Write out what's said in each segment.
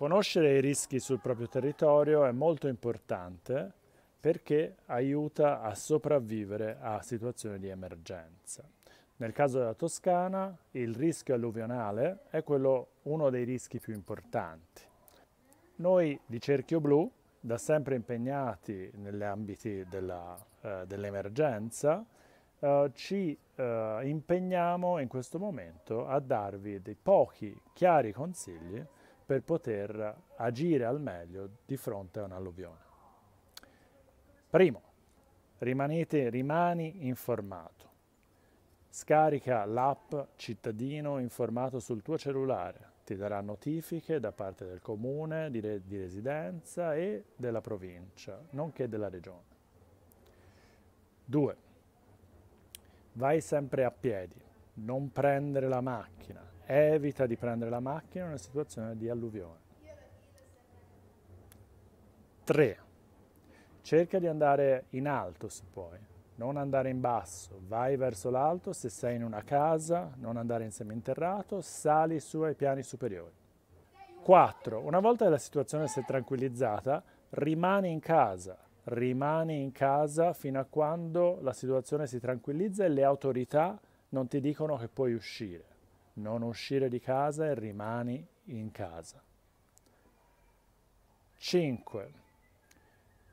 Conoscere i rischi sul proprio territorio è molto importante perché aiuta a sopravvivere a situazioni di emergenza. Nel caso della Toscana il rischio alluvionale è quello, uno dei rischi più importanti. Noi di Cerchio Blu, da sempre impegnati negli ambiti eh, dell'emergenza, eh, dell eh, ci eh, impegniamo in questo momento a darvi dei pochi chiari consigli per poter agire al meglio di fronte a un'alluvione. Primo, rimanete, rimani informato. Scarica l'app cittadino informato sul tuo cellulare, ti darà notifiche da parte del comune di, re, di residenza e della provincia, nonché della regione. 2. Vai sempre a piedi, non prendere la macchina, evita di prendere la macchina in una situazione di alluvione. 3. Cerca di andare in alto se puoi, non andare in basso, vai verso l'alto, se sei in una casa, non andare in seminterrato, sali su ai piani superiori. 4. Una volta che la situazione si è tranquillizzata, rimani in casa, rimani in casa fino a quando la situazione si tranquillizza e le autorità non ti dicono che puoi uscire non uscire di casa e rimani in casa. 5.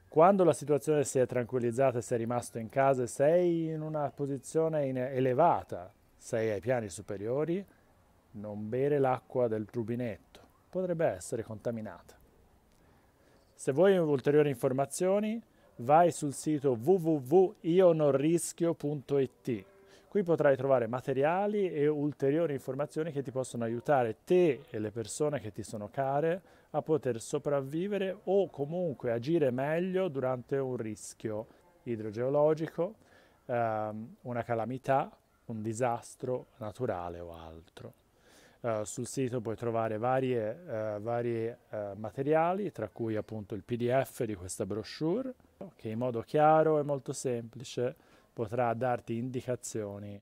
Quando la situazione si è tranquillizzata e sei rimasto in casa e sei in una posizione elevata, sei ai piani superiori, non bere l'acqua del rubinetto, potrebbe essere contaminata. Se vuoi ulteriori informazioni, vai sul sito www.ionorrischio.it Qui potrai trovare materiali e ulteriori informazioni che ti possono aiutare te e le persone che ti sono care a poter sopravvivere o comunque agire meglio durante un rischio idrogeologico, ehm, una calamità, un disastro naturale o altro. Uh, sul sito puoi trovare vari uh, eh, uh, eh, materiali, tra cui appunto il PDF di questa brochure, che in modo chiaro e molto semplice potrà darti indicazioni